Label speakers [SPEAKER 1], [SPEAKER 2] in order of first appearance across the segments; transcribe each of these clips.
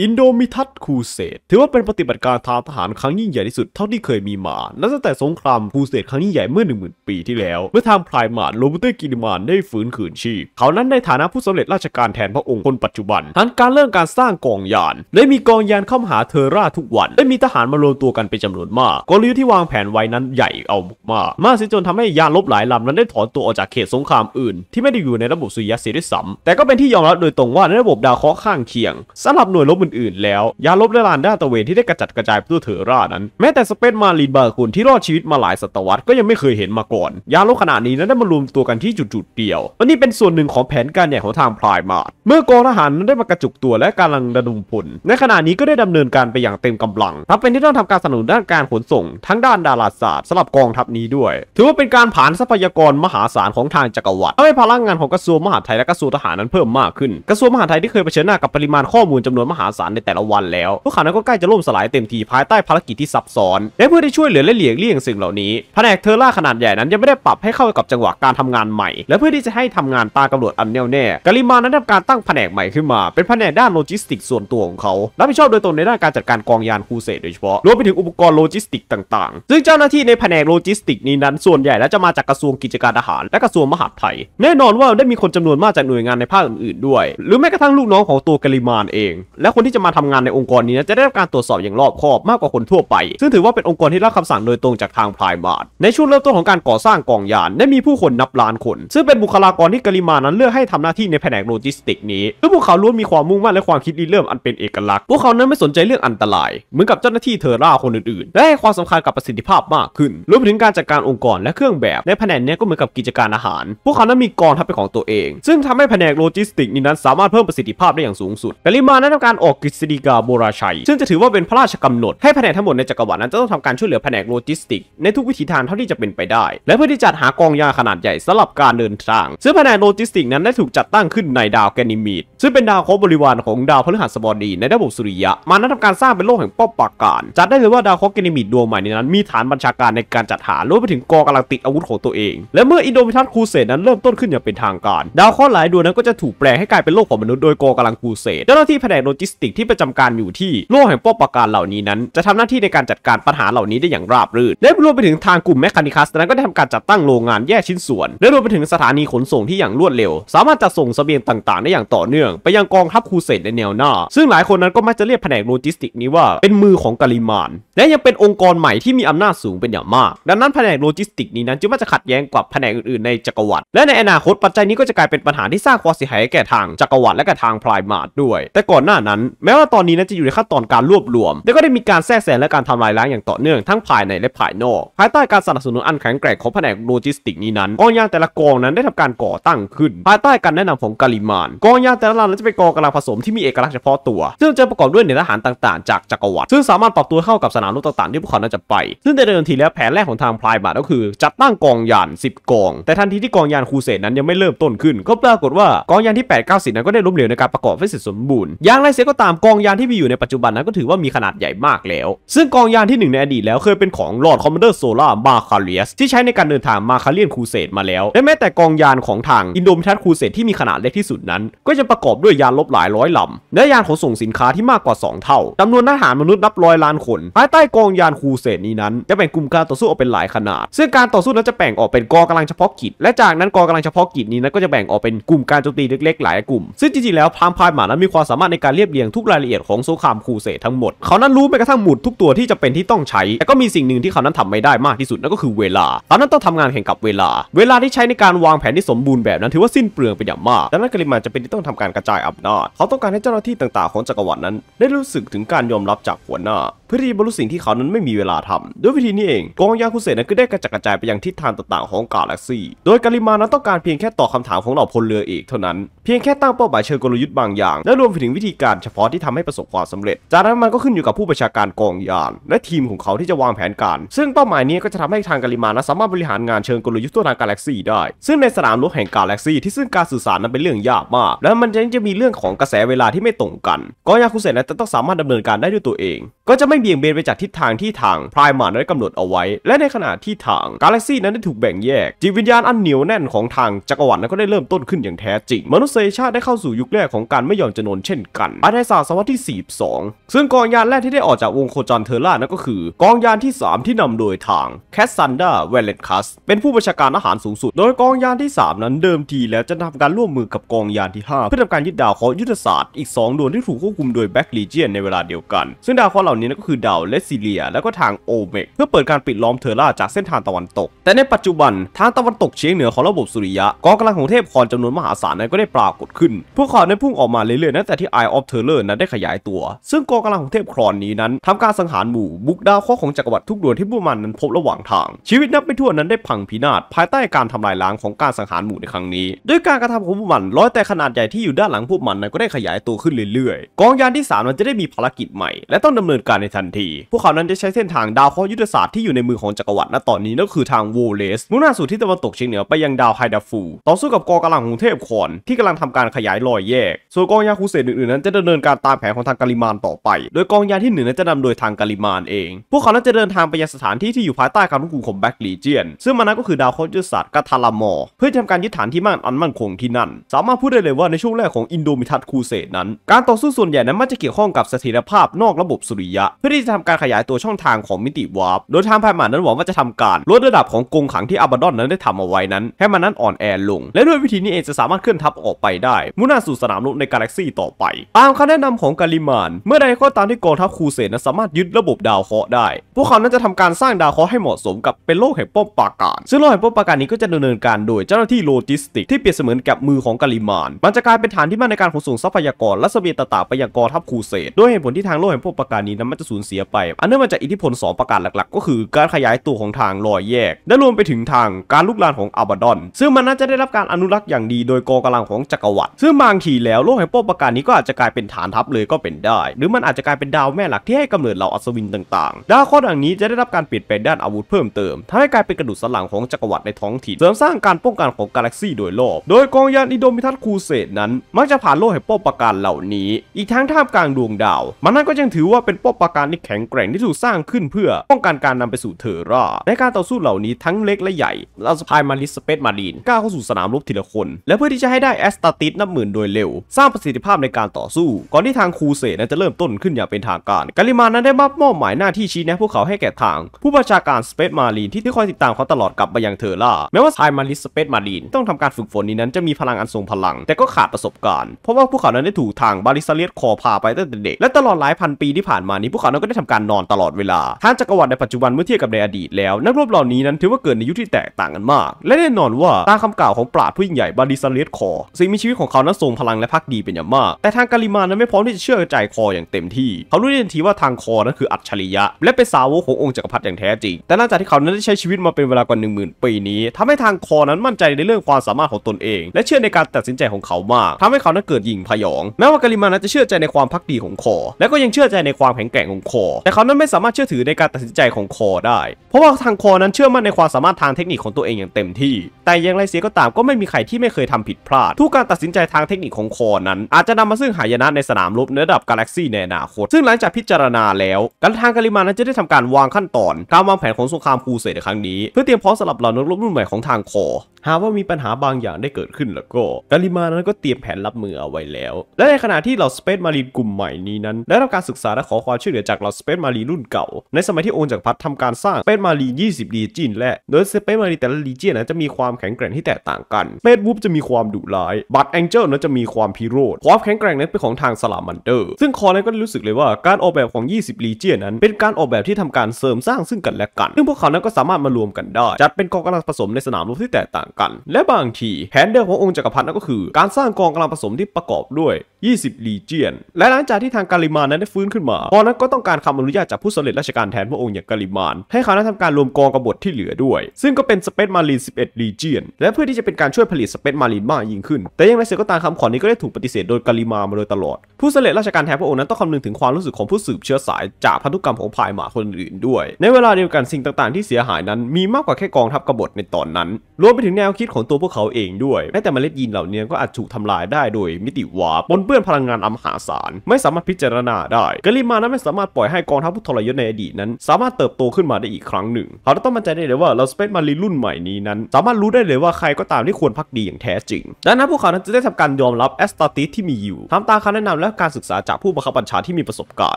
[SPEAKER 1] อินโดมิทัตคูเสดถือว่าเป็นปฏิบัติการทางทหาร ครั้งยิ่งใหญ่ที่สุดเท่าที่เคยมีมา นับตั้งแต่สงครามคูเสดครั้งยิ่งใหญ่เมื่อ10,000ปีที่แล้ว เมื่อทางพลายมานโรบูเตกิลิมานได้ฟื้นคืนชีพเขานั้นในฐานะผู้สำเร็จราชการแทนพระองค์คนปัจจุบันทันการเริ่มการสร้างกองยาน ได้มีกองยานเข้ามาหาเทอราทุกวัน ได้มีทหารมารวมตัวกันเป็นจำนวนมากกลยุทธ์ที่วางแผนไว้นั้นใหญ่เอามาก มากสิจนทำให้ยานลบหลายลำนั้นได้ถอนตัวออกจากเขตสงครามอื่นที่ไม่ได้อยู่ในระบบสุริยะเสีด้วยซ้ำแต่ก็เป็นที่ยอมรับโดยตรงว่าในระบบดาวเคราะห์ข้างเคียงสำหรับหน่วยลบอื่นๆ แล้วยาการลบเลือนลานด้านตะเวนที่ได้กระจัดกระจายไปทั่วเถอร่านั้นแม้แต่สเปนมาลินบาคุณที่รอดชีวิตมาหลายศตวรรษก็ยังไม่เคยเห็นมาก่อนยาลบขนาดนี้นั้นได้มารวมตัวกันที่จุดๆเดียวและนี่เป็นส่วนหนึ่งของแผนการใหญ่ของทางพลายมาดเมื่อกองทหารนั้นได้มากระจุกตัวและกำลังระดมพลในขณะนี้ก็ได้ดำเนินการไปอย่างเต็มกำลังทัพเป็นที่ต้องทำการสนับสนุนด้านการขนส่งทั้งด้านดาราศาสตร์สำหรับกองทัพนี้ด้วยถือว่าเป็นการผ่านทรัพยากรมหาศาลของทางจักรวรรดิทำให้พลังงานของกระทรวงมหาดไทยและกระทรวงทหารนั้นเพิ่มมากขึ้นกระทรวงมหาดไทยที่เคยเผชิญหน้ากับปริมาณข้อมูลจำนวนมหาศาลในแต่ละวันแล้วแล้วพวกเขานั้นก็ใกล้จะล่มสลายเต็มทีภายใต้ภารกิจที่ซับซ้อน และเพื่อที่ช่วยเหลือและเหลี่ยงเลี่ยงสิ่งเหล่านี้แผนกเทอร่าขนาดใหญ่นั้นยังไม่ได้ปรับให้เข้ากับจังหวะการทำงานใหม่ และเพื่อที่จะให้ทำงานตากำหนดอันแน่วแน่กาลิมานั้นทำการตั้งแผนกใหม่ขึ้นมา เป็นแผนกด้านโลจิสติกส่วนตัวของเขารับผิดชอบโดยตรงในด้านการจัดการกองยานคูเสดโดยเฉพาะรวมไปถึงอุปกรณ์โลจิสติกต่างๆ ซึ่งเจ้าหน้าที่ในแผนกโลจิสติกนี้นั้นส่วนใหญ่แล้วจะมาจากกระทรวงกิจการทหาร และกระทรวงมหาดไทยแน่นอนว่าได้มีคนจำนวนมากจากหน่วยงานในภาคอื่นๆด้วยหรือแม้กระทั่งลูกน้องของตัวกาลิมานเอง และคนที่จะมาทำงานในองค์กรนี้จะได้รับการตรวจสอบอย่างรอบคอบมากกว่าคนทั่วไป ซึ่งถือว่าเป็นองค์กรที่รับคำสั่งโดยตรงจากทางพายมา์ในช่วงเริ่มต้นของการก่อสร้างกองยานได้มีผู้คนนับล้านคน ซึ่งเป็นบุคลากรที่กริมานั้นเลือกให้ทำหน้าที่ในแผนกโลจิสติกนี้ซึ่งพวกเขาล้วนมีความมุ่งมั่นและความคิดริเริ่มอันเป็นเอกลักษณ์ พวกเขานั้นไม่สนใจเรื่องอันตราย เหมือนกับเจ้าหน้าที่เทอร่าคนอื่นๆและให้ความสำคัญกับประสิทธิภาพมากขึ้น รวมถึงการจัดการองค์กรและเครื่องแบบในแผนกนี้ก็เหมือนกับกิจการอาหาร พวกเขานั้นมีกองทัพเป็นของตัวเอง ซึ่งทำให้แผนกโลจิสติกนี้นั้นสามารถเพิ่มประสิทธิภาพได้อย่างสูงสุดกริมานั้นทำการออกกฤษฎีกาโบรราชัยซึ่งจะถือว่าเป็นพระราชกำหนด ให้แผนกทั้งหมดในจักรวรรดินั้น จะต้องทำการช่วยเหลือแผนกโลจิสติกในทุกวิถีทางเท่าที่จะเป็นไปได้ และเพื่อที่จัดหากองยาขนาดใหญ่สำหรับการเดินทางซึ่งแผนกโลจิสติกนั้นได้ถูกจัดตั้งขึ้นในดาวแกนิมีดซึ่งเป็นดาวโคบริวารของดาวพฤหัสบดีในระบบสุริยะมันนั้นทำการสร้างเป็นโลกแห่งป้อมปราการจัดได้เลยว่าดาวโคแกนิมีดดวงใหม่ในนั้น มีฐานบัญชาการในการจัดหารวมไปถึงกองกำลังติดอาวุธของตัวเอง และเมื่ออินโดมิทัสคูเซนั้นเริ่มต้นขึ้นอย่างเป็นทางการ ดาวข้หลายดวงนั้นก็จะถูกแปลให้กลายเป็นโลกของมนุษย์โดยกองกำลังคูเซดเจ้าหน้าที่แผนกโลจิสติกที่ประจำการอยู่ที่โลกแห่งป้อปราการเหล่านี้นั้น จะทำหน้าที่ในการจัดการปัญหาเหล่านี้ได้อย่างราบรื่นและรวมไปถึงทางกลุ่มแมคคานิคัสนั้นก็ได้ทำการจัดตั้งโรงงานแยกชิ้นส่วนและรวมไปถึงสถานีขนส่งที่อย่างรวดเร็ว สามารถจัดส่งสเสบียงต่างๆ ได้อย่างต่อเนื่อง ไปยังกองทัพคูเสดในแนวหน้า ซึ่งหลายคนนั้นก็มักจะเรียกแผนกโลจิสติกนี้ว่า เป็นมือของกาลิมานและยังเป็นองค์กรใหม่ที่มีอำนาจสูงเป็นอย่างมากดังนั้นแผนกโลจิสติกนี้นั้นจึงมักจะขัดแย้งกับแผนกอื่นๆในจักรวรรดิและในอนาคตปัจจัยนี้ก็จะกลายเป็นปัญหาที่สร้างความเสียหายแก่ทางจักรวรรดิและแก่ทางพลายมาดด้วย แต่ก่อนหน้านั้น แม้ว่าตอนนี้นั้นจะอยู่ในขั้นตอนการรวบรวม แต่ก็ได้มีการแทรกแซงและการทำลายล้างอย่างต่อเนื่องทั้งภายในและภายนอกภายใต้การสนับสนุนอันแข็งแกร่งของแผนกโลจิสติกนี้นั้นกองยานแต่ละกองนั้นได้ทำการก่อตั้ง ขึ้นภายใต้การแนะนำของกาลิมานกองยานแต่ละลำนั้นจะเป็นกองกำลังผสมที่มีเอกลักษณ์เฉพาะตัว ซึ่งจะประกอบด้วยเหนือทหารต่างๆจากจักรวรรดิซึ่งสามารถปรับตัวเข้ากับสนามรบต่างๆที่พวกเขาน่าจะไป ซึ่งในเดิมทีแล้วแผนแรกของทางพลายบาทก็คือ จัดตั้งกองยาน 10 กอง แต่ทันทีที่กองยานคูเสดนั้นยังไม่เริ่มต้นขึ้น ก็ปรากฏว่ากองยานที่ 8 9 0นั้นก็ได้ล้มเหลวในการประกอบให้เสร็จสมบูรณ์อย่างไรเสียก็ตามกองยานที่มีอยู่ในปัจจุบันนั้นก็ถือว่ามีขนาดใหญ่มากแล้ว ซึ่งกองยานที่ 1 ในอดีตแล้วเคยเป็นของลอร์ดคอมมานเดอร์โซล่ามาคาเลียสที่ใช้ในการเดินทางมาคาเลียนคูเสดมาแล้ว และแม้แต่กองยานของทางอินโดมิทัสคูเสดที่มีขนาดเล็กที่สุดนั้น ก็จะประกอบด้วยยานลบหลายร้อยลำและยานขนส่งสินค้าที่มากกว่า 2เท่าจำนวนทหารมนุษย์นับร้อยล้านคนภายใต้กองยานคูเสนนี้นั้นจะแบ่งกลุ่มการต่อสู้ออกเป็นหลายขนาด ซึ่งการต่อสู้นั้นจะแบ่งออกเป็นกองกำลังเฉพาะกิจ และจากนั้นกองกำลังเฉพาะกิจนี้นั้นก็จะแบ่งออกเป็นกลุ่มการโจมตีเล็กๆหลายกลุ่ม ซึ่งจริงๆแล้วพามพายหมานั้นมีความสามารถในการเรียบเรียงทุกรายละเอียดของโซครามคูเสทั้งหมด เขานั้นรู้แม้กระทั่งหมุดทุกตัวที่จะเป็นที่ต้องใช้ แต่ก็มีสิ่งหนึ่งที่เขานั้นทำไม่ได้มากที่สุดนั่นก็คือเวลา เขานั้นต้องทำงานแข่งกับเวลา เวลาที่ใช้ในการวางแผนที่สมบูรณ์แบบนั้นถือว่าสิ้นเปลืองเป็นอย่างมากดังนั้นกริมาจะเป็นที่ต้องทำการกระจายอำนาจเขาต้องการให้เจ้าหน้าที่ต่าง ๆของจักรวรรดินั้น ได้รู้สึกถึงการยอมรับจากหัวหน้าเพื่อที่บรรลุสิสิ่งที่เขานั้นไม่มีเวลาทำ ด้วยวิธีนี้เองกองยาคุเซนั้นก็ได้กระจัดกระจายไปยังทิศทางต่างๆ ของกาแล็กซี่โดยกาลิมานั้นต้องการเพียงแค่ตอบคาถามของเหล่าพลเรือเอกเท่านั้นเพียงแค่ตั้งเป้าหมายเชิงกลยุทธ์บางอย่างและรวมไปถึงวิธีการเฉพาะที่ทำให้ประสบความสำเร็จ จากนั้นมันก็ขึ้นอยู่กับผู้ประชาการกองยาน และทีมของเขาที่จะวางแผนการซึ่งเป้าหมายนี้ก็จะทำให้ทางกาลิมานั้นสามารถบริหารงานเชิงกลยุทธ์ตัวทางกาแล็กซี่ได้ซึ่งในสนามรบแห่งกาแล็กซี่ที่ ซึ่งการสื่อสารนั้นเป็นเรื่องยากมาก และมันยังจะมีเรื่องของกระแสเวลาที่ไม่ตรงกัน กองยาคุเซนั้นต้องสามารถดำเนินการได้ด้วยตัวเอง ก็จะไม่เบี่ยงเบนไปจากากทิศทางที่ทางพรายมาได้กำหนดเอาไว้ และในขณะที่ทาง กาแล็กซี่นั้นได้ถูกแบ่งแยก จิตวิญญาณอันเหนียวแน่นของทาง จักรวรรดินั้นก็ได้เริ่มต้นขึ้นอย่างแท้จริง มนุษยชาติได้เข้าสู่ยุคแรกของการไม่ยอมจำนนเช่นกันอายในสวรร์ที่ 42 ซึ่งกองยานแรกที่ได้ออกจากวงโคจรเทอร่านั้นก็คือ กองยานที่ 3 ที่นำโดยทางแคสซันดาเวเลนคัสเป็นผู้บัญชาการอาหารสูงสุด โดยกองยานที่ 3 นั้นเดิมทีแล้วจะทำการร่วมมือกับกองยานที่ 5 เพื่อทำการยึดดาวเคราะห์ยุทธศาสตร์อีก 2 ดวงที่ถูกควบคุมโดยแบ็กลีเจียนในเวลาเดียวกัน ซึ่งดาวเคราะห์เหล่านี้ก็คือดาวเลซิเลียแล้วก็ทางโอเมกเพื่อเปิดการปิดล้อมเทอร่าจากเส้นทางตะวันตก แต่ในปัจจุบันทางตะวันตกเฉียงเหนือของระบบสุริยะกองกำลังของเทพคอนจำนวนมหาศาลนั้นก็ได้ปรากฏขึ้น พวกเขาได้พุ่งออกมาเรื่อยๆนั้นแต่ที่ไอออฟเทอร์เลอร์นั้นได้ขยายตัว ซึ่งกองกำลังของเทพครอนนี้นั้นทำการสังหารหมู่บุกดาวข้อของจักรวรรดิทุกดวงที่พวกมันนั้นพบระหว่างทาง ชีวิตนับไม่ถ้วนนั้นได้พังพินาศภายใต้การทำลายล้างของการสังหารหมู่ในครั้งนี้ ด้วยการกระทำของพวกมันร้อยแต่ขนาดใหญ่ที่อยู่ด้านหลังพวกมันนั้นก็ได้ขยายตัวขึ้นเรื่อย ๆ กองยานที่3มันจะได้มีภารกิจใหม่และต้องดำเนินการในทันทีพวกเขานั้นจะใช้เส้นทางดาวเคราะห์ยุทธศาสตร์ที่อยู่ในมือของจักรวรรดิณตอนนี้นั่นคือทางโวเลสมุ่งหน้าสู่ที่ตะวันตกเฉียงเหนือไปยังดาวไฮดาฟู ต่อสู้กับกองกำลังของเทพคอน ที่กำลังทำการขยายรอยแยก ส่วนกองยาคูเ่ดอื่น ๆ นั้นจะดำเนินการตามแผนของทางกาลิมานต่อไป โดยกองยาที่หนึ่งนั้นจะนำโดยทางกาลิมานเอง พวกเขานั้นจะเดินทางไปยังสถานที่ที่อยู่ภายใต้การควบคุมของแบ็กลีเจียนซึ่งมันนั้นก็คือดาวเคราะห์ยุทธศาสตร์กาทาลามอเพื่อทำการยึดฐานที่มั่นอันมั่นคงที่นั่นสามารถพูดได้เลยว่าในช่วงแรกของอินโดมิทัสคูเซดนั้น การต่อสู้ส่วนใหญ่นั้นมักจะเกี่ยวข้องกับเสถียรภาพนอกระบบสุริยะเพื่อที่จะทำกการขยายตัวช่องทางของมิติวาร์ปโดยทางพายมันนั้นหวังว่าจะทำการลดระดับของกรงขังที่อาบาดอนนั้นได้ทำเอาไว้นั้น ให้มันนั้นอ่อนแอลง และด้วยวิธีนี้เองจะสามารถเคลื่อนทัพออกไปได้ มุ่งหน้าสู่สนามรบในกาแล็กซี่ต่อไป ตามคำแนะนำของกาลิมาน เมื่อใดก็ตามที่กองทัพคูเสนสามารถยึดระบบดาวเคราะห์ได้ พวกเขานั้นจะทำการสร้างดาวเคราะห์ให้เหมาะสมกับเป็นโลกแห่งป้อมปราการ ซึ่งโลกแห่งป้อมปราการนี้ก็จะดำเนินการโดยเจ้าหน้าที่โลจิสติกที่เปรียบเสมือนกับมือของกาลิมาน มันจะกลายเป็นฐานที่มั่นในการขนส่งทรัพยากรและเสบียงต่างๆไปยังกองทัพคูเสดด้วยเหตุผลที่ทางโลกแห่งป้อมปราการนี้นั้นมันจะสูญเสียไปอันเนื่องมาจากอิทธิพล2ประการหลักๆ ก็คือการขยายตัวของทางรอยแยกและรวมไปถึงทางการลุกลานของอลบาดอนซึ่งมันน่าจะได้รับการอนุรักษ์อย่างดีโดยกองกำลังของจักรวรรดิซึ่งบางทีแล้วโลกแห่งปประการนี้ก็อาจจะกลายเป็นฐานทัพเลยก็เป็นได้ หรือมันอาจจะกลายเป็นดาวแม่หลักที่ให้กำเนิดเหล่าอัศวินต่าง ๆ ดาวข้อดังนี้จะได้รับการเปลี่ยนแปลงด้านอาวุธเพิ่มเติมทำให้กลายเป็นกระดูกสันหลังของจักรวรรดิในท้องถิ่นเสริมสร้างการป้องกันของกาแล็กซี่โดยรอบโดยกองยานอิโดมิทัสคูเซตนั้นมักจะผ่านโลกแห่งปประการเหล่านี้ อีกทั้งท่ามกลางดวงดาวมันนั่นก็ยังถือว่าเป็นปประการที่แข็งแกร่งที่ถูกสร้างขึ้นเพื่อ ป้องกันการนำไปสู่เทอร่าในการต่อสู้เหล่านี้ทั้งเล็กและใหญ่เราสะพายมาริสเปซมารีนก้าวเข้าสู่สนามรบทีละคน และเพื่อที่จะให้ได้แอสตาติสนับหมื่นโดยเร็ว สร้างประสิทธิภาพในการต่อสู้ ก่อนที่ทางคูเสนั้นจะเริ่มต้นขึ้นอย่างเป็นทางการ กาลิมานั้นได้มอบมอบหมายหน้าที่ชี้แนะพวกเขาให้แก่ทาง ผู้ประชาการสเปซมารีนที่คอยติดตามเขาตลอดกลับไปยังเทอร่าแม้ว่าสายมาริสเปซมารีนต้องทำการฝึกฝนนี้นั้นจะมีพลังอันทรงพลัง แต่ก็ขาดประสบการณ์เพราะว่าพวกเขานั้นได้ถูกทางบาริสเลียสคอพาไปตั้งแต่เด็กและตลอดหลายพันปีที่ผ่านมานี้พวกเขานั้นก็ได้ทำการนอนตลอดเวลา ทางจักรวรรดิในปัจจุบันเมื่อเทียบกับในอดีตแล้ว นักรบเหล่านี้นั้นถือว่าเกิดในยุคที่แตกต่างกันมาก และแน่นอนว่าตามคำกล่าวของปราดผู้ยิ่งใหญ่บาริสเลสคอสิ่งมีชีวิตของเขานั้นทรงพลังและพักดีเป็นอย่างมาก แต่ทางกาลิมานั้นไม่พร้อมที่จะเชื่อใจคออย่างเต็มที่ เขารู้ทันทีว่าทางคอนั้นคืออัจฉริยะ และเป็นสาวกขององค์จักรพรรดิอย่างแท้จริง แต่หลังจากที่เขานั้นได้ใช้ชีวิตมาเป็นเวลากว่า1 0,000ปีนี้ ทำให้ทางคอนั้นมั่นใจในเรื่องความสามารถของตนเอง และเชื่อในการตัดสินใจของเขามากทำาให้เขานั้นเกิดยิ่งพยอง แม้ว่ากาลิมานั้นจะเชื่อใจในความพักดีของคอ และก็ยังเชื่อใจในความแข็งแกร่งของคอแต่เขานั้นไม่สามารถเชื่อถือในการตัดสินใจของคอได้ เพราะว่าทางคอนั้นเชื่อมั่นในความสามารถทางเทคนิคของตัวเองอย่างเต็มที่ แต่อย่างไรเสียก็ตามก็ไม่มีใครที่ไม่เคยทำผิดพลาด ทุกการตัดสินใจทางเทคนิคของคอนั้น อาจจะนำมาซึ่งหายนะในสนามรบในระดับกาแล็กซี่ในอนาคต ซึ่งหลังจากพิจารณาแล้ว การทางกาลิมานั้นจะได้ทำการวางขั้นตอนการวางแผนของสงครามครูเสดในครั้งนี้ เพื่อเตรียมพร้อมสำหรับเหล่านักรบรุ่นใหม่ของทางคอ หากว่ามีปัญหาบางอย่างได้เกิดขึ้นแล้วก็กาลิมานั้นก็เตรียมแผนรับมือเอาไว้แล้ว และในขณะที่เหล่าสเปซมารีนกลุ่มใหม่นี้นั้นได้รับการศึกษาและขอความช่วยเหลือจากเหล่าสเปซมารีรุ่นเก่า ในสมัยที่โอนจากพัททำการสร้างเปตมารี20ดีจีนและ โดยเซเปตมารีแต่ละลีเจียนนะจะมีความแข็งแกร่งที่แตกต่างกันเปตวูฟจะมีความดุร้ายบัตแองเจิลนะจะมีความพิโรธ ความแข็งแกร่งนั้นเป็นของทางสลามันเดอร์ซึ่งคอนั้นก็รู้สึกเลยว่าการออกแบบของ 20ลีเจียนนั้นเป็นการออกแบบที่ทำการเสริมสร้างซึ่งกันและกัน ซึ่งพวกเขานั้นก็สามารถมารวมกันได้ จัดเป็นกองกำลังผสมในสนามรบที่แตกต่างกัน และบางทีแผนเดิมขององค์จักรพรรดินั่นก็คือ การสร้างกองกำลังผสมที่ประกอบด้วย20ลีเจียนและหลังจากที่ทางกาลิมานนั้นได้ฟื้นขึ้นมา ตอนนั้นก็ต้องการคำอนุญาตจากผู้สำเร็จราชการแทนพระองค์อย่างกาลิมาน ให้เขานั้นทำการรวมกองกบฏที่เหลือด้วย ซึ่งก็เป็นสเปซมารีน11ลีเจียนและเพื่อที่จะเป็นการช่วยผลิตสเปซมารีนมากยิ่งขึ้น แต่ยังไงเสียก็ตามคำขอนี้ก็ได้ถูกปฏิเสธ โดยกาลิมามาโดยตลอด ผู้สำเร็จราชการแทนพระองค์นั้นต้องคำนึงถึงความรู้สึกของผู้สืบเชื้อสาย จากพันธุกรรมของพายหมาคนอื่นด้วย ในเวลาเดียวกันสิ่งต่าง ๆที่เสียหายนั้นมีมากกว่าแค่กองทัพกบฏในตอนนั้น รวมไปถึงแนวคิดของตัวพวกเขาเองด้วยแม้แต่เมล็ดยีนเหล่านี้ก็อาจถูกทำลายได้โดยมิติวาปนเปืื่อนพลังงานอมหาศาลไม่สามารถพิจารณาได้กาลิมานั้นไม่สามารถปล่อยให้กองทัพผู้ทรยศในอดีตนั้น สามารถเติบโตขึ้นมาได้อีกครั้งหนึ่งเราต้องมั่นใจได้เลยว่าเราสเปซมารีรุ่นใหม่นี้นั้น สามารถรู้ได้เลยว่าใครก็ตามที่ควรพักดีอย่างแท้จริงดังนั้นพวกเขานั้นจะได้ทำการยอมรับแอสตาติสที่มีอยู่ทาตามคำแนะนำและการศึกษาจากผู้บังคับบัญชาที่มีประสบการ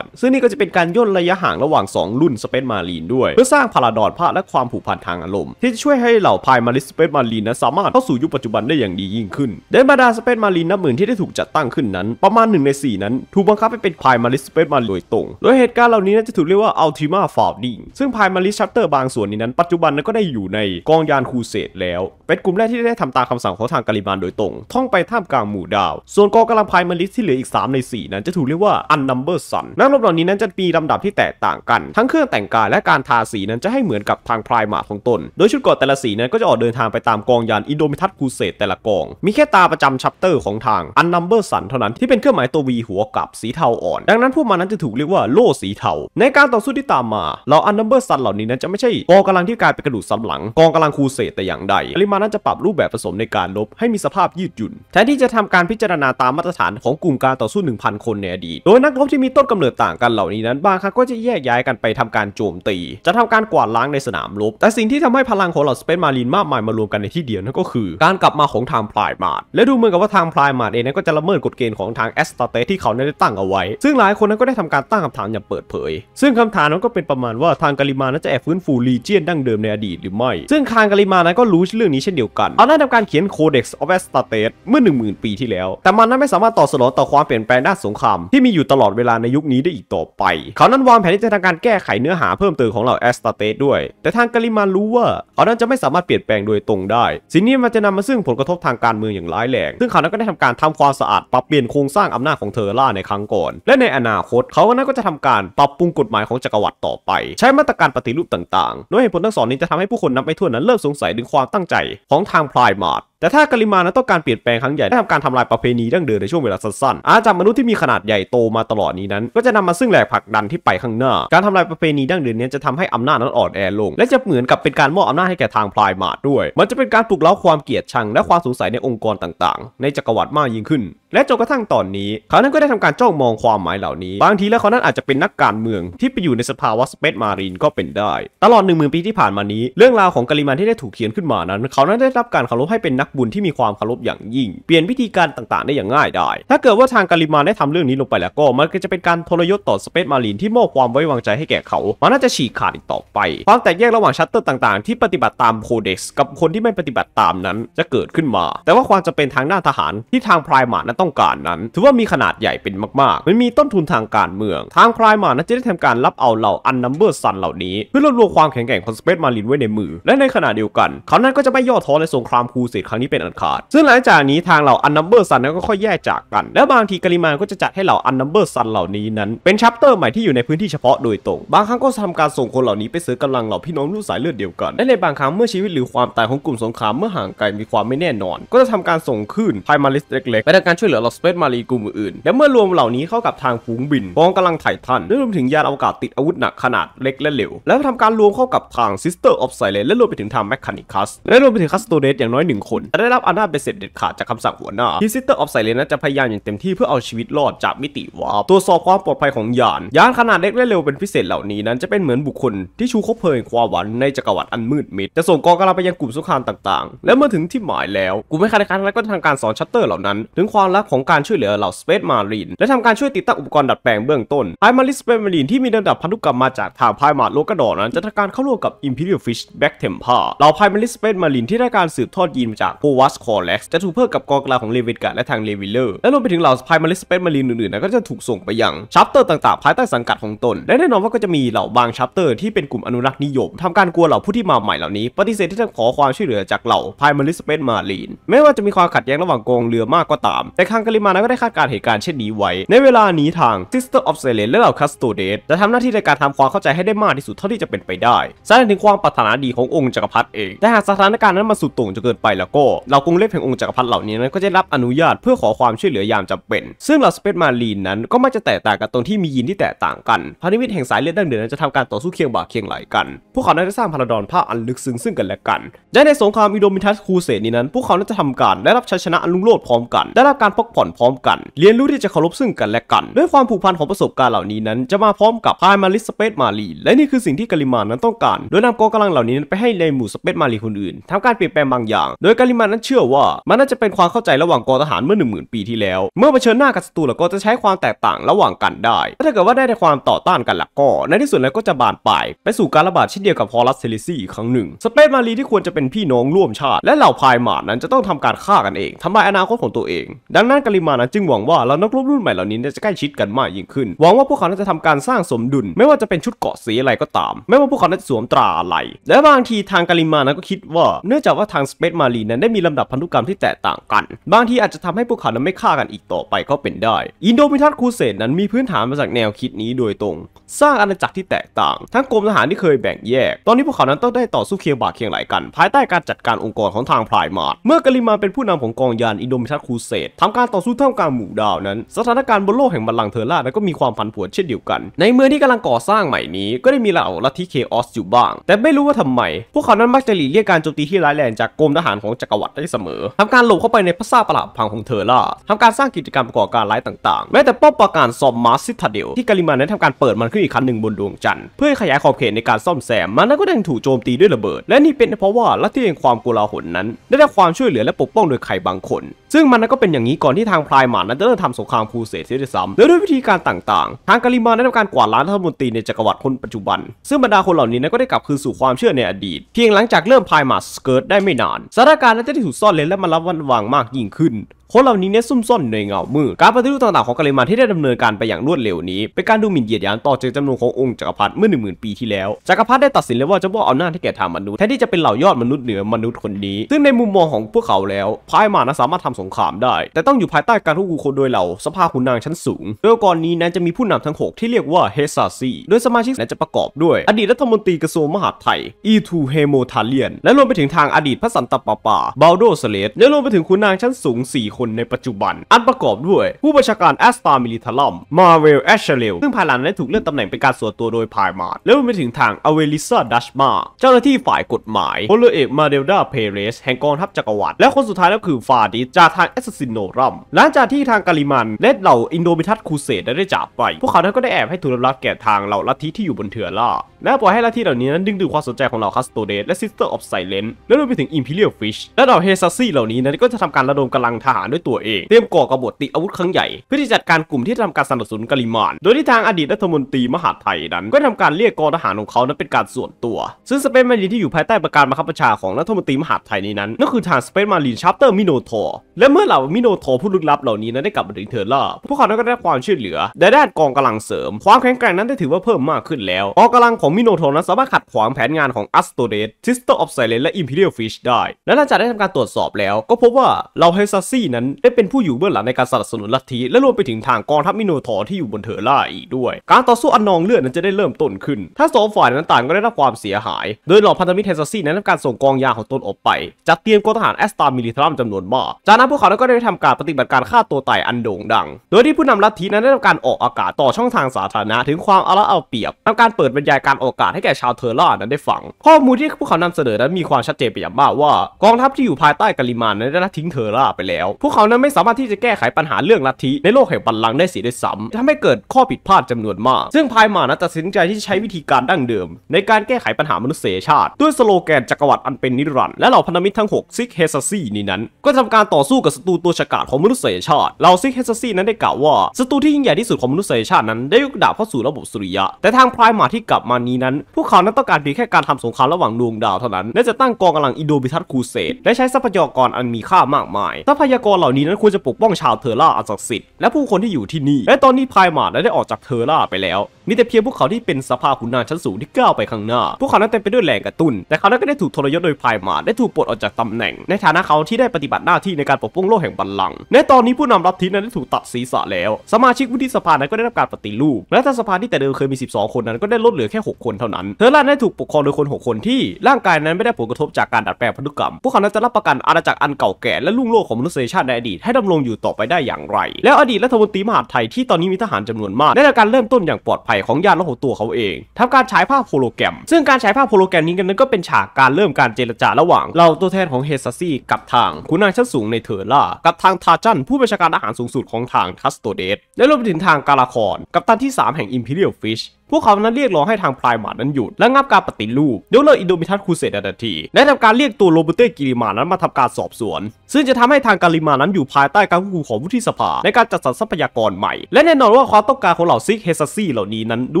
[SPEAKER 1] ณ์ ซึ่งนี่ก็จะเป็นการย่นระยะห่างระหว่าง 2 รุ่นสเปซมารีนด้วย เพื่อสร้างพาราดอนภาพและความผูกพันทางอารมณ์ที่จะช่วยให้เหล่าพายมาริสเปซมารีนนั้นสามารถเข้าสู่ยุคปัจจุบันได้อย่างดียิ่งขึ้นโดยมาดาสเปซมารีนนับหมื่นที่ได้ถูกจัดตั้งขึ้นนั้นนประมาณ 1 ใน 4 นั้น ถูกบังคับให้เป็นพายมาริสเปซมาโดยตรง โดยเหตุการณ์เหล่านี้นจะถูกเรียกว่าอัลติมาฟาวดิงซึ่งพายมาริสชัตเตอร์บางส่วนนี้นั้น ปัจจุบันนั้นก็ได้อยู่ในกองยานคูเซตแล้ว เป็นกลุ่มแรกที่ได้ทำตามคำาสั่งของทางกาลิบานโดยตรง ท่องไปท่ามกลางหมู่ดาว ส่วนกองกำลังพายมาริสที่เหลืออีก3ใน 4 นั้นจะถูกเรียกว่าอันนัมเบอร์ซัน นักรบเหล่านี้นั้นจะมีลำดับที่แตกต่างกัน ทั้งเครื่องแต่งกายและการทาสีนั้นจะให้เหมือนกับทางพายมาของตนโดยชุดกรแต่ละสีนั้นก็จะออกเดินทางไปตามกองยานอินโดมิทัสคูเซตแต่ละกอง มีแค่ตาประจำชัปเตอร์ของทางอันนัมเบอร์ซันเท่านั้นนั้นที่เป็นเครื่องหมายตัววีหัวกับสีเทาอ่อน ดังนั้นพวกมันนั้นจะถูกเรียกว่าโล่สีเทา ในการต่อสู้ที่ตามมาเหล่าอันนัมเบอร์ซันเหล่านี้นั้นจะไม่ใช่กองกำลังที่กลายเป็นกระดูกสำหลัง กองกำลังคูเสตแต่อย่างใดปริมาณนั้นจะปรับรูปแบบผสมในการลบ ให้มีสภาพยืดหยุ่นแทนที่จะทำการพิจารณาตามมาตรฐานของกลุ่มการต่อสู้ 1000 คนในอดีตโดยนักรบที่มีต้นกำเนิดต่างกันเหล่านี้นั้นบางครั้งก็จะแยกย้ายกันไปทำการโจมตี จะทำการกวาดล้างในสนามรบแต่สิ่งที่ทำให้พลังของเหล่าสเปนมารีนมากมายมารวมกันในที่เดียวนั่นก็คือ การกลับมาของทางพลายมาดและดูเหมือนกับว่าทางพลายมาดเองนั้นก็จะละเมิดกฎเกณฑ์ของทางแอสตาเตที่เขาได้ตั้งเอาไว้ ซึ่งหลายคนนั้นก็ได้ทำการตั้งคำถามอย่างเปิดเผย ซึ่งคำถามนั้นก็เป็นประมาณว่าทางกาลิมานั้นจะแอบฟื้นฟูลีเจียนดั้งเดิมในอดีตหรือไม่ ซึ่งทางกาลิมานั้นก็รู้เรื่องนี้เช่นเดียวกันเอาได้ทำการเขียนโคเด็กซ์ออฟแอสตาเตเมื่อ 10,000 ปีที่แล้ว แต่มันนั้นไม่สามารถตอบสนองต่อความเปลี่ยนแปลงด้านสงครามที่มีอยู่ตลอดเวลาในยุคนี้ได้อีกต่อไปเขานั้นวางแผนที่จะทำการแก้ไขเนื้อหาเพิ่มเติมของเหล่าแอสตาเตสด้วย แต่ทางกาลิมานรู้ว่าเขานั้นจะไม่สามารถเปลี่ยนแปลงโดยตรงได้สิ่งนี้มันจะนำมาซึ่งผลกระทบทางการเมืองอย่างร้ายแรงซึ่งเขานั้นก็ได้ทำการทำความสะอาดปรับเปลี่ยนโครงสร้างอำนาจของเทอร่าในครั้งก่อน และในอนาคตเขาก็น่าก็จะทำการปรับปรุงกฎหมายของจักรวรรดิต่อไป ใช้มาตรการปฏิรูปต่างๆ โดยเหตุผลทั้งสองนี้จะทำให้ผู้คนนับไม่ถ้วนนั้นเลิกสงสัยถึงความตั้งใจของทางพลายมาร์แต่ถ้ากาลิมานั้นต้องการเปลี่ยนแปลงครั้งใหญ่ได้ทำการทำลายประเพณีดั้งเดิมในช่วงเวลาสั้นๆอาณาจักรมนุษย์ที่มีขนาดใหญ่โตมาตลอดนี้นั้นก็จะนำมาซึ่งแหลกผักดันที่ไปข้างหน้า การทำลายประเพณีดั้งเดิมนี้จะทำให้อำนาจนั้นอ่อนแอลง และจะเหมือนกับเป็นการมอบอำนาจให้แก่ทางพลายมาดด้วย มันจะเป็นการปลุกเร้าความเกลียดชังและความสงสัยในองค์กรต่างๆ ในจักรวรรดิมากยิ่งขึ้น และจนกระทั่งตอนนี้เขานั้นก็ได้ทำการจ้องมองความหมายเหล่านี้ บางทีแล้วเขานั้นอาจจะเป็นนักการเมืองที่ไปอยู่ในสภาวะสเปซมารีนก็เป็นได้ตลอดหนึ่งหมื่นปีที่ผ่านมานี้เรื่องราวของกาลิมานที่ได้ถูกเขียนขึ้นมานั้นเขานั้นได้รับการเคารพให้เป็นนักกบุญที่มีความเคารพอย่างยิ่ง เปลี่ยนวิธีการต่างๆได้อย่างง่ายได้ ถ้าเกิดว่าทางการิมาได้ทำเรื่องนี้ลงไปแล้วก็ มันก็จะเป็นการทรยศต่อสเปซมารีนที่มอบความไว้วางใจให้แก่เขา มันน่าจะฉีกขาดอีกต่อไป ความแตกแยกระหว่างชัตเตอร์ต่างๆ ที่ปฏิบัติตามโคเด็กซ์กับคนที่ไม่ปฏิบัติตามนั้นจะเกิดขึ้นมา แต่ว่าความจะเป็นทางหน้าทหารที่ทางพรายมานั้นต้องการนั้น ถือว่ามีขนาดใหญ่เป็นมากๆ มันมีต้นทุนทางการเมือง ทางพรายมานั้นจะได้ทำการรับเอาเหล่าอันนัมเบอร์ซันเหล่านี้ เพื่อรวบรวมความแข็งแกร่งของสเปซมารีนไว้ในมือและในขณะเดียวกัน เขานั้นก็จะไม่ย่อท้อในสงครามครูเสดครัางนี้เป็นอันขาดซึ่งหลังจากนี้ทางเหล่าอันนัมเบอร์ซันก็ค่อยแยกจากกัน และบางทีกริมาก็จะจัดให้เหล่าอันนัมเบอร์ซันเหล่านี้นั้นเป็นชัปเตอร์ใหม่ที่อยู่ในพื้นที่เฉพาะโดยตรง บางครั้งก็ทำการส่งคนเหล่านี้ไปซื้อกำลังเหล่าพี่น้องลูกสายเลือดเดียวกัน และในบางครั้งเมื่อชีวิตหรือความตายของกลุ่มสงครามเมื่อห่างไกลมีความไม่แน่นอน ก็จะทำการส่งขึ้นไพมาลิสเล็กๆไปในการช่วยเหลือเหล่าสเปซมารีกลุ่มอื่น และเมื่อรวมเหล่านี้เข้ากับทางฝูงบินกองกำลังไถ่ทันรวมถึงยานอวกาศติดอาวุธหนักขนาดเล็กและเรลวแล้วทำการรวมเข้ากับทางิสเตอร์ออฟไซเลนและรวมไปถึงทางแมคคานิคัสและรวมไปถึงคัสโตเดสอย่างน้อย1คนจะได้รับอำนาจเป็นเสร็จเด็ดขาดจากคำสั่งหัวหน้าทีซิสเตอร์ออฟไซเลนจะพยายามอย่างเต็มที่ เพื่อเอาชีวิตรอดจากมิติวาร์ปตรวจสอบความปลอดภัยของยาน ยานขนาดเล็กและเร็วเป็นพิเศษเหล่านี้นั้นจะเป็นเหมือนบุคคล ที่ชูคบเพลิงความหวังในจักรวรรดิอันมืดมิดจะส่งกองกำลังไปยังกลุ่มสุขานต่างๆ และเมื่อถึงที่หมายแล้วกลุ่มแมคานิกันและก็ทางการสอนชัตเตอร์เหล่านั้น ถึงความรักของการช่วยเหลือเหล่าสเปซมารีนและทำการช่วยติดตั้งอุปกรณ์ดัดแปลงเบื้องต้นไพมาริสเปซมารีนที่มีระดับพันธุกรรมมาจากทางไพมาโลกดอนั้นจะทำการเข้าร่วมกับพีเรียลฟิชแบ็กเทมเพอร์เหล่าไพมาริสเปซมารีนที่ได้การสืบทอดยีนมาจากโกวัสคอร์เล็กจะถูกเพิ่มกับกองกลางของเลวินกาและทางเลวิเลอร์และรวมไปถึงเหล่าสปายมาริสเปนมารีนอื่นๆนะก็จะถูกส่งไปยังชัปเตอร์ต่างๆภายใต้สังกัดของตนและแน่นอนว่าก็จะมีเหล่าบางชัปเตอร์ที่เป็นกลุ่มอนุรักษ์นิยม ทำการกลัวเหล่าผู้ที่มาใหม่เหล่านี้ ปฏิเสธที่จะขอความช่วยเหลือจากเหล่าพายมาริสเปนมารีนไม่ว่าจะมีความขัดแย้งระหว่างกองเรือมากก็ตาม แต่คางกาลิมานะก็ได้คาดการเหตุการณ์เช่นนี้ไว้ ในเวลานี้ทางซิสเตอร์ออฟเซเลนและเหล่าคัสโตเดสจะทำหน้าที่ในการทำความเข้าใจให้ได้มากที่สุดเท่าที่จะเป็นไปได้แสดงถึงความปรารถนาดีขององค์จักรพรรดิเองแต่หากสถานการณ์นั้นมาสุดโต่งจนเกินไปแล้วก็เรากรุงเล็บแห่งองค์จักรพรรดิเหล่านี้นั้น ก็จะรับอนุญาตเพื่อขอความช่วยเหลือยามจำเป็น ซึ่งเราสเปซมารีนนั้นก็มักจะแตกต่างกันตรงที่มียีนที่แตกต่างกันพันธมิตรแห่งสายเลือดดั้งเดิมนั้นจะทำการต่อสู้เคียงบ่าเคียงไหลกัน พวกเขานั้นจะสร้างพาราดอนผ้าอันลึกซึ้งซึ่งกันและกันและในสงครามอิโดมิทัสคูเซนี้นั้นพวกเขานั้นจะทำการได้รับชัยชนะอันลุ่งโลดพร้อมกัน ได้รับการพักผ่อนพร้อมกัน เรียนรู้ที่จะเคารพซึ่งกันและกัน ด้วยความผูกพันของประสบการณ์เหล่านี้นั้น จะมาพร้อมกับพายมาลิสเปซมารีและนี่คือสิ่งที่กาลิมานั้นต้องการโดยนำกองกำลังเหล่านี้ไปให้ในหมู่สเปซมารีคนอื่นทำการเปลี่ยนแปลงบางอย่าง โดยกาลิมันนั้นเชื่อว่ามันน่าจะเป็นความเข้าใจระหว่างกองทหารเมื่อ1 0,000ปีที่แล้ว เมื่อเผชิญหน้ากับศัตรูแล้วก็จะใช้ความแตกต่างระหว่างกันได้ถ้าเกิดว่าได้ในความต่อต้านกันลักก็ ในที่สุดแล้วก็จะบานปลายไปสู่การระบาดเช่นเดียวกับฮอรัสเซลิซีอีกครั้งหนึ่งสเปซมารีที่ควรจะเป็นพี่น้องร่วมชาติ และเหล่าพายหมา์นั้นจะต้องทำการฆ่ากันเองทำลายอนาคตของตัวเอง ดังนั้นกาลิมานั้นจึงหวังว่าเรานักรบรุ่นใหม่เหล่านี้จะใกล้ชิดกันมากยิ่งขึ้นหวังว่าพวกเขาจะทำการสร้างสมดุล ไม่ว่าจะเป็นชุดเกาะสีอะไรก็ตาม ไม่ว่าพวกเขาจะสวมตราอะไร และบางทีทางกาลิมานั้นก็คิดว่าเนื่องจากว่าทางสเปซมารีนั้นไได้มีลำดับพันธุกรรมที่แตกต่างกัน บางทีอาจจะทำให้พวกเขานั้นไม่ฆ่ากันอีกต่อไปก็เป็นได้ อินโดมิทัสคูเซนนั้นมีพื้นฐานมาจากแนวคิดนี้โดยตรง สร้างอาณาจักรที่แตกต่าง ทั้งกรมทหารที่เคยแบ่งแยก ตอนนี้พวกเขานั้นต้องได้ต่อสู้เคียงบ่าเคียงไหลกัน ภายใต้การจัดการองค์กรของทางพรายมา์เมื่อกาลิมาเป็นผู้นำของกองยานอินโดมิทัสคูเซนทำการต่อสู้ท่ามกลางหมู่ดาวนั้น สถานการณ์บนโลกแห่งบัลลังก์เทอร่านั้นก็มีความผันผวนเช่นเดียวกัน ในเมืองที่กำลังก่อสร้างใหม่นี้ ก็ได้มีเหล่าลัทธิเคออสอยู่บ้าง แต่ไม่รู้ว่าทำไม พวกเขานั้นมักจะหลีกเลี่ยงการโจมตีที่ร้ายแรงจากกรมทหารของจักรวรรดิได้เสมอ ทำการหลบเข้าไปในพระซาปราพังของเธอล่าทำการสร้างกิจกรรมก่อการร้ายต่าง ๆ แม้แต่ป้อมปราการซอมมาซิทาเดลที่กาลิมานั้นทำการเปิดมันขึ้นอีกครั้งหนึ่งบนดวงจันทร์เพื่อขยายขอบเขตในการซ่อมแซมมันนั้นก็ได้ถูกโจมตีด้วยระเบิด และนี่เป็นเพราะว่าลัทธิแห่งความกกลาหลนั้น ได้รับความช่วยเหลือและปกป้องโดยใครบางคน ซึ่งมันนั้นก็เป็นอย่างนี้ก่อนที่ทางพลายหมานั้นจะเริ่มทำสงครามครูเสดเสียด้วยซ้ำและด้วยวิธีการต่าง ๆ ทางกาลิมาได้ทำการกวาดล้างรัฐมนตรีในจักรวรรดิคนปัจจุบัน ซึ่งบรรดาคนเหล่านี้นั้นก็ได้กลับคืนสู่ความเชื่อในอดีต เพียงหลังจากเริ่มพลายหมาสเกิร์ตได้ไม่นานสถานการน้นจะได้ถูกซ่อนเล้นและมารับวันหวังมากยิ่งขึ้นคนเหล่านี้เนี่ยซุ่มซ่อนในเงามืดการปฏิรูปต่างๆของกาลิมานที่ได้ดำเนินการไปอย่างรวดเร็วนี้เป็นการดูหมิ่นเหยียดหยามต่อเจตจำนงขององค์จักรพรรดิเมื่อหนึ่งหมื่นปีที่แล้วจักรพรรดิได้ตัดสินแล้วว่าจะมอบอำนาจให้แก่ทางมนุษย์แทนที่จะเป็นเหล่ายอดมนุษย์เหนือมนุษย์คนนี้ ซึ่งในมุมมองของพวกเขาแล้วพายมานะสามารถทำสงครามได้ แต่ต้องอยู่ภายใต้การควบคุมโดยเหล่าสภาขุนนางชั้นสูงโดยองกรนี้นั้นจะมีผู้นำทั้ง6ที่เรียกว่าเฮซาซีโดยสมาชิกนั้นจะประกอบด้วยอดีตรัฐมนตรีกระทรวงมหาดไทยอีทูเฮโมทาเลียนและรวมไปถึงทางอดีตพระสันตะปาปาบาโดสเลตและรวมไปถึงขุนนางชั้นสูง4คนในปัจจุบัน อันประกอบด้วยผู้บัญชาการแอสตามิลิทัลอม มาเวล แอชเชลซึ่งภายหลังได้ถูกเลื่อนตำแหน่งเป็นการส่วนตัวโดยพายมารแล้วไปถึงทางอเวลิซาดัชมาเจ้าหน้าที่ฝ่ายกฎหมายพลเอก มาเดลดาเพเรส แห่งกองทัพจักรวรรดิและคนสุดท้ายก็คือฟาดิจากทางแอสซินโนรัมหลังจากที่ทางกาลิมันและเหล่าอินโดมิทัสคูเซตได้จับไป พวกเขาทั้งก็ได้แอบให้ถูกลับแก่ทางเหล่าลัทธิที่อยู่บนเถื่อล่าและปล่อยให้ลัทธิเหล่านี้นั้นดึงดูดความสนใจของเหล่าคัสโตเดสและซิสเตอร์ออฟไซเลนและรวมไปถึงอิมพีเรียลฟิชและเหล่าเฮซัสซี่เหล่านี้นั้นก็จะทำการระดมกำลังทหารด้วยตัวเอง เตรียมก่อกบฏติอาวุธครั้งใหญ่ เพื่อที่จัดการกลุ่มที่ทำการสนับสนุนกาลิมานโดยที่ทางอดีตรัฐมนตรีมหาไทยนั้น ก็ทำการเรียกกองทหารของเขานั้นเป็นการส่วนตัว ซึ่งสเปนมารีนที่อยู่ภายใต้ประการบังคับบัญชาของรัฐมนตรีมหาไทยนี้นั้นนั่นคือทางสเปนมารีนชัปเตอร์มิโนทอร์และเมื่อเหล่ามิโนทอร์ผู้ลึกลับเหล่านี้นั้นได้กลับมาถึงเทอร์ล่าพวกเขาได้รับความช่วยเหลือด้านกองกำลังเสริม ความแข็งแกร่งนั้นได้ถือว่าเพิ่มมากขึ้นแล้วกองกำลังของของมิโนโทนั้นสามารถขัดขวางแผนงานของอัสโตเดตซิสเตอร์ออฟไซเลนและอิมพีเรียลฟิชได้ และหลังจากได้ทำการตรวจสอบแล้ว ก็พบว่าเราเฮซัสซี่นั้นได้เป็นผู้อยู่เบื้องหลังในการสนับสนุนลัทธิ และรวมไปถึงทางกองทัพมิโนโทที่อยู่บนเทอร่าอีกด้วย การต่อสู้อันนองเลือดนั้นจะได้เริ่มต้นขึ้นถ้าสองฝ่ายนั้นต่างก็ได้รับความเสียหาย โดยหล่กพันธมิตรเฮซัสซี่นั้นทำการส่งกองยาของตนออกไปจัดเตรียมกองทหารแอสตามิลิทรัมจำนวนมาก จากนั้นพวกเขาก็ได้ทำการปฏิบัติการฆ่าตัวตายอันโด่งดัง โดยที่ผู้นำลัทธินั้นได้ทำการออกอากาศต่อช่องทางสาธารณะถึงความอาละเอาเปรียบทำการเปิดบรรยายการโอกาสให้แก่ชาวเทอร์ล่านั้นได้ฟัง ข้อมูลที่พวกเขานำเสนอนั้นมีความชัดเจนไปอย่างมากว่า กองทัพที่อยู่ภายใต้กาลิมานนั้นได้ทิ้งเทอร์ล่า ไปแล้ว พวกเขานั้นไม่สามารถที่จะแก้ไขปัญหาเรื่องลัทธิในโลกแห่งบัลลังก์ได้เสียด้วยซ้ำทำให้เกิดข้อผิดพลาดจำนวนมาก ซึ่งภายมานั้นตัดสินใจที่จะใช้วิธีการดั้งเดิม ในการแก้ไขปัญหามนุษยชาติด้วยสโลแกนจักรวรรดิอันเป็นนิรันดร์และเหล่าพันธมิตรทั้ง6ซิกเฮซัสซี่นี้นั้น ก็ทำการต่อสู้กับศัตรูตัวฉกาจของมนุษยชาติเหล่าซิกเฮซัสซี่นั้นได้กล่าวว่าศัตรูที่ยิ่งใหญ่ที่สุดของมนุษยชาตินั้นได้ยกดาบเข้าสู่ระบบสุริยะแต่ทางพายมาที่กลับมานี้นั้นพวกเขานั้นต้องการเพียงแค่การทำสงครามระหว่างดวงดาวเท่านั้นและจะตั้งกองกำลังอิโดบิทัสคูเซตและใช้ทรัพยากรอันมีค่ามากมายทรัพยากรเหล่านี้นั้นควรจะปกป้องชาวเทอร่าอันศักดิ์สิทธิ์และผู้คนที่อยู่ที่นี่และตอนนี้พายมาได้ออกจากเทอร่าไปแล้วมีแต่เพียงพวกเขาที่เป็นสภาขุนนางชั้นสูงที่ก้าวไปข้างหน้า พวกเขานั้นเต็มไปด้วยแรงกระตุ้น แต่เขานั้นก็ได้ถูกทรยศโดยภายมา ได้ถูกปลดออกจากตำแหน่ง ในฐานะเขาที่ได้ปฏิบัติหน้าที่ในการปกป้องโลกแห่งบัลลังก์ ในตอนนี้ผู้นำลัทธินั้นได้ถูกตัดศีรษะแล้ว สมาชิกวุฒิสภานั้นก็ได้รับการปฏิรูป และถ้าสภาที่แต่เดิมเคยมี 12 คนนั้นก็ได้ลดเหลือแค่ 6 คนเท่านั้นเธอร่าได้ถูกปกครองโดยคน 6 คนที่ ร่างกายนั้นไม่ได้ผลกระทบจากการดัดแปลงพันธุกรรม พวกเขานั้นจะรับประกันอาณาจักรอันเก่าแก่และลุ่งโลกของมนุษยชาติในอดีตให้ดำรงอยู่ต่อไปได้อย่างไร แล้วอดีตรัฐมนตรีมหาดไทยที่ตอนนี้มีทหารจานวนมากได้รับการเริ่มต้นอย่างปลอดภัยของญาติและของตัวเขาเอง ทำการฉายภาพโฮโลแกรม ซึ่งการฉายภาพโฮโลแกรมนี้กันนั้นก็เป็นฉากการเริ่มการเจรจาระหว่าง เราตัวแทนของเฮซัสซี่กับทางคุณนายชั้นสูงในเทอร์ล่า กับทางทาจันผู้บัญชาการอาหารสูงสุดของทางทัสโตเดส และรวมไปถึงทางการาคอนกับตันที่ 3 แห่งอิมพีเรียลฟิชพวกเขานั้นเรียกร้องให้ทางพลายหมานั้นหยุด และงับการปฏิรูปยกเลิกอินโดมิทัสคูเซตันทีและทำการเรียกตัวโรเบิอร์กิริมานั้นมาทำการสอบสวนซึ่งจะทำให้ทางการิมานั้นอยู่ภายใต้การควบคุมของวุฒิสภา ในการจัดสรรทรัพยากรใหม่ และแน่นอนว่าความต้องการของเหล่าซิกเฮซัสซี่เหล่านี้นั้นดู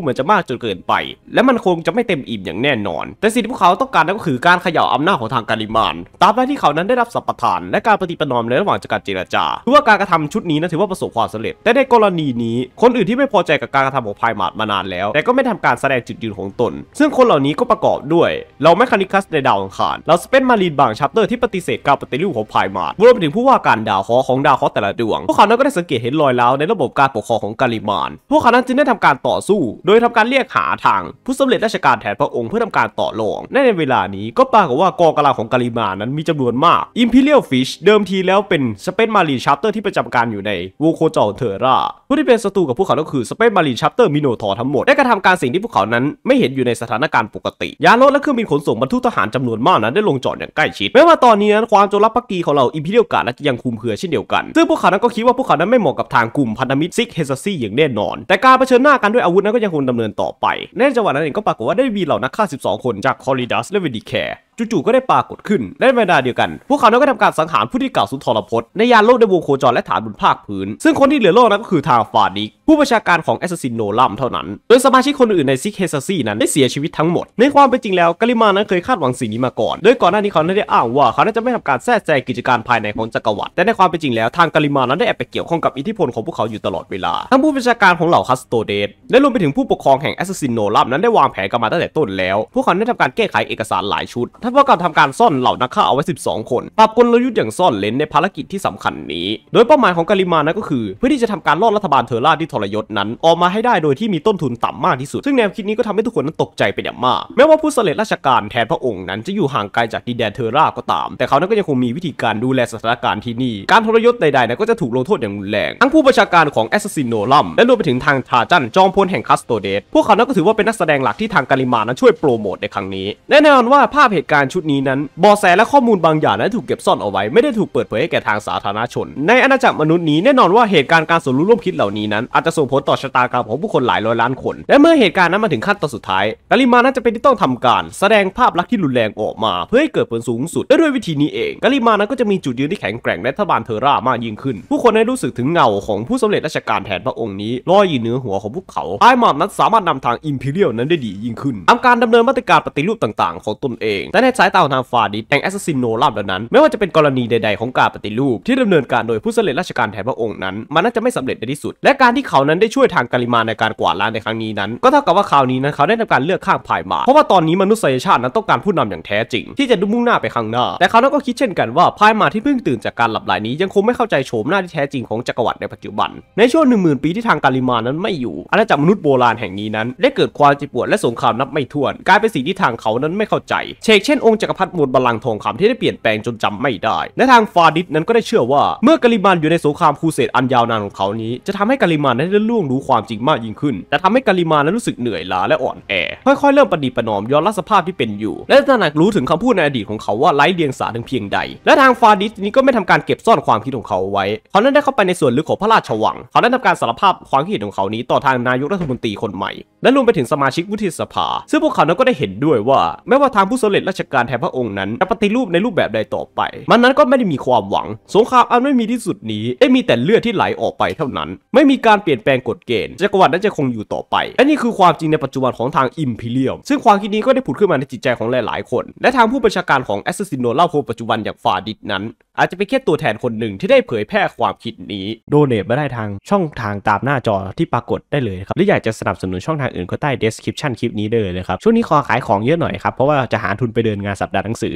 [SPEAKER 1] เหมือนจะมากจนเกินไป และมันคงจะไม่เต็มอิ่มอย่างแน่นอน แต่สิ่งที่พวกเขาต้องการนั่นก็คือการขย่าอำนาจของทางการิมานตามที่เขานั้นได้รับสัมปทาน และการปฏิปนอมในระหว่างจการเจรจา ถือว่าการกระทำชุดนี้นั้นถือว่าประสบความสำเร็จ แต่ในกรณีนี้ คนอื่นที่ไม่พอใจกับการกระทำของพายมาดมานานแล้ว แต่ก็ไม่ทำการแสดงจุดยืนของตน ซึ่งคนเหล่านี้ก็ประกอบด้วย เราแมคคานิคัสในดาวอังคารเราสเปนมารีนบางชัปเตอร์ที่ปฏิเสธการปฏิรูปของพายมาดรวมไปถึงผู้ว่าการดาวเคราะห์ของดาวเคราะห์แต่ละดวง พวกเขานั้นก็ได้สังเกตเห็นรอยร้าวในระบบการปกครองของกาลิมาน พวกเขานั้นจึงได้ทำการต่อสู้ โดยทำการเรียกหาทางผู้สำเร็จราชการแทนพระองค์เพื่อทำการต่อรองในเวลานี้ก็ปรากฏว่ากองกำลังของกาลิมานนั้นมีจำนวนมากอิมพีเรียลฟิชเดิมทีแล้วเป็นสเปนมารีชั e เตอร์ที่ประจำการอยู่ในวูโคจนเทอร่าผู้ที่เป็นศัตรูกับพวกเขาก็คือสเปนมารีชั e เตอร์มิโนทอร์ทั้งหมดได้กระทำการสิ่งที่พวกเขานั้นไม่เห็นอยู่ในสถานการณ์ปกติ ยานรถและเครื่องบินขนส่งบรรทุกทหารจำนวนมากนั้นได้ลงจอดอย่างใกล้ชิดแม้ว่าตอนนี้นั้นความจงรภักดีของเาาอิมพีเรียลการ์ดะยังคุมเคือเช่นเดียวกัน ซึ่งพวกเขานั้นก็คิดว่าพวกเขานั้นไม่เหมาะกับทางกลุ่มพันธมิตรซิกเฮซัสซี่อย่างแน่นอน แต่การเผชิญหน้ากันด้วยอาวุธนั้นก็ยังคงดำเนินต่อไป ในจังหวะนั้นเองก็ปรากฏว่าได้มีเหล่านักฆ่า 12 คนจากคอริดัสและเวดิแคร์จู่ๆ ก็ได้ปรากฏขึ้นและในเวลาเดียวกัน พวกเขานั้ก็ทำการสังหารผู้ที่กล่าวสุนทรพจน์ในยานโลกในวงโคจรและฐานบนภาคพื้น ซึ่งคนที่เหลือโลกนั้นก็คือทางฟาดิก ผู้ประชาการของแอสซัสซินโนลัมเท่านั้น โดยสมาชิกคนอื่นในซิกเฮซัสซี่นั้นได้เสียชีวิตทั้งหมด ในความเป็นจริงแล้ว กาลิมานั้นเคยคาดหวังสิ่งนี้มาก่อน โดยก่อนหน้านี้เขาได้อ้างว่าเขาจะไม่ทำการแทรกแซงกิจการภายในของจักรวรรดิ แต่ในความเป็นจริงแล้วทางกาลิมานั้นได้แอบไปเกี่ยวข้องกับอิทธิพลของพวกเขาอยู่ตลอดเวลา ทั้งผู้ประชาการของเหล่าคาสโตเดสและรวมไปถึงผู้ปกครองแห่งแอสซัสซินโนลัมนั้นได้วางแผนกันมาตั้งแต่ต้นแล้วพวกเขาได้ทำการแก้ไขเอกสารหลายชุดท่านพ่อกับทำการซ่อนเหล่านักฆ่าเอาไว้ 12 คน ปรับกลยุทธ์อย่างซ่อนเลนในภารกิจที่สำคัญนี้ โดยเป้าหมายของกาลิมานะก็คือ เพื่อที่จะทำการล่อรัฐบาลเทอร่าที่ทรยศนั้น ออกมาให้ได้โดยที่มีต้นทุนต่ำมากที่สุด ซึ่งแนวคิดนี้ ก็ทำให้ทุกคนนั้นตกใจเป็นอย่างมาก แม้ว่าผู้สำเร็จราชการแทนพระองค์นั้นจะอยู่ห่างไกลจากดินแดนเทอร่าก็ตาม แต่เขานั้นก็ยังคงมีวิธีการดูแลสถานการณ์ที่นี่การทรยศใดๆนะก็จะถูกลงโทษอย่างรุนแรงทั้งผู้ประชาการของแอสซิสซินโนลัมและรวมไปถึงทางทาจันจอมพลแห่งคาสโตเดสพวกเขานั้นก็ถือว่าเป็นนักแสดงหลักที่ทางกาลิมานั้นช่วยโปรโมทในครั้งนี้แน่นอนว่าภาพเหตุกการชุดนี้นั้นบอแสและข้อมูลบางอย่างนั้นถูกเก็บซ่อนเอาไว้ไม่ได้ถูกเปิดเผยให้แก่ทางสาธารณชน ในอาณาจักรมนุษย์นี้แน่นอนว่าเหตุการณ์การสนรู้ร่วมคิดเหล่านี้นั้นอาจจะส่งผลต่อชะตากรรมของผู้คนหลายร้อยล้านคนและเมื่อเหตุการณ์นั้นมาถึงขั้นตอนสุดท้ายกาลิมาน่าจะเป็นที่ต้องทำการแสดงภาพลักษณ์ที่รุนแรงออกมา เพื่อให้เกิดผลสูงสุดและด้วยวิธีนี้เองกาลิมานั้นก็จะมีจุดยืนที่แข็งแกร่งและทบานเทอร่ามากยิ่งขึ้น ผู้คนได้รู้สึกถึงเงาของผู้สำเร็จราชการแทนพระองค์นี้ลอยอยู่เหนือหัวของพวกเขาไอ้มอบนั้นสามารถนำทางอิมพีเรียลนั้นได้ดียิ่งขึ้นทำการดำเนินมาตรการปฏิรูปต่างๆ ของตนเองแแด้ใายตาทางฝ่าดิแห่งแอสซิสิโนลาบเหล่านั้นไม่ว่าจะเป็นกรณีใด ๆ ของการปฏิรูปที่ดำเนินการโดยผู้สำเร็จราชการแทนพระองค์นั้น มันน่าจะไม่สำเร็จในที่สุด และการที่เขานั้นได้ช่วยทางกาลิมาในการกวาดล้างในครั้งนี้นั้น ก็เท่ากับว่าคราวนี้นั้นเขาได้ทำการเลือกข้างผ่ายมา เพราะว่าตอนนี้มนุษยชาตินั้นต้องการผู้นำอย่างแท้จริงที่จะดมุ่งหน้าไปข้างหน้าแต่เขานั้นก็คิดเช่นกันว่าพายมาที่เพิ่งตื่นจากการหลับไหลนี้ยังคงไม่เข้าใจโฉมหน้าที่แท้จริงของจักรวรรดิในปัจจุบันในช่วง1 0,000ปีที่ทางกาลิมานั้นไม่อยู่อาณาจักรมนุษย์โบราณแห่งนี้นั้นได้เกิดความจ็บปวดและสงครามนับไม่ถ้วนกลายเป็นสิ่งที่ทางเขานั้นไม่เข้าใจเชกเช่นองค์จักรพรรดิมูลบัลลังทองคำที่ได้เปลี่ยนแปลงจนจำไม่ได้ และทางฟาดิสนั้นก็ได้เชื่อว่าเมื่อกาลิมานอยู่ในสงครามคูเสดอันยาวนานของเขานี้ จะทำให้กาลิมานได้นได้ล่วงรู้ความจริงมากยิ่งขึ้น แต่ทำให้กาลิมานนั้นรู้สึกเหนื่อยล้าและอ่อนแอ ค่อยๆเริ่มปฏิปนอมยอมรับสภาพที่เป็นอยู่ และตระหนักรู้ถึงคำพูดในอดีตของเขาว่าไร้เดียงสาถึงเพียงใด และทางฟาดิสนี้ก็ไม่ทำการเก็บซ่อนความคิดของเขาไว้ เขาได้เข้าไปในส่วนลึกของพระราชวัง เขาได้ททำการสารภาพความคิดเห็นของเขานี้ต่อทางนายกรัฐมนตรีคนใหม่ และรวมไปถึงสมาชิกวุฒิสภา ซึ่งพวกเขานก็ได้เห็นด้วยว่าแม้ว่าทางผู้สำเร็จราชการแทนพระองค์นั้นจะปฏิรูปในรูปแบบใดต่อไป มันนั้นก็ไม่ได้มีความหวัง สงครามอันไม่มีที่สุดนี้ได้มีแต่เลือดที่ไหลออกไปเท่านั้น ไม่มีการเปลี่ยนแปลงกฎเกณฑ์จักรวรรดินั้นจะคงอยู่ต่อไป และนี่คือความจริงในปัจจุบันของทางอิมพีเรียมซึ่งความคิดนี้ก็ได้ผุดขึ้นมาในจิตใจของหลายๆ คน และทางผู้บัญชาการของแอสซิสซินโนเล่าโคปัจจุบันอย่างฟาดิดนั้นอาจจะเป็นแค่ตัวแทนคนหนึ่งที่ได้เผยแพร่ความคิดนี้โดเนทมาได้ทางช่องทางตามหน้าจอที่ปรากฏได้เลยครับหรืออยากจะสนับสนุนช่องทางอื่นก็ใต้เดสคริปชันคลิปนี้ได้เลยนะครับช่วงนี้ขอขายของเยอะหน่อยครับเพราะว่าจะหาทุนไปเดิินงานสัปดาห์หนังสือ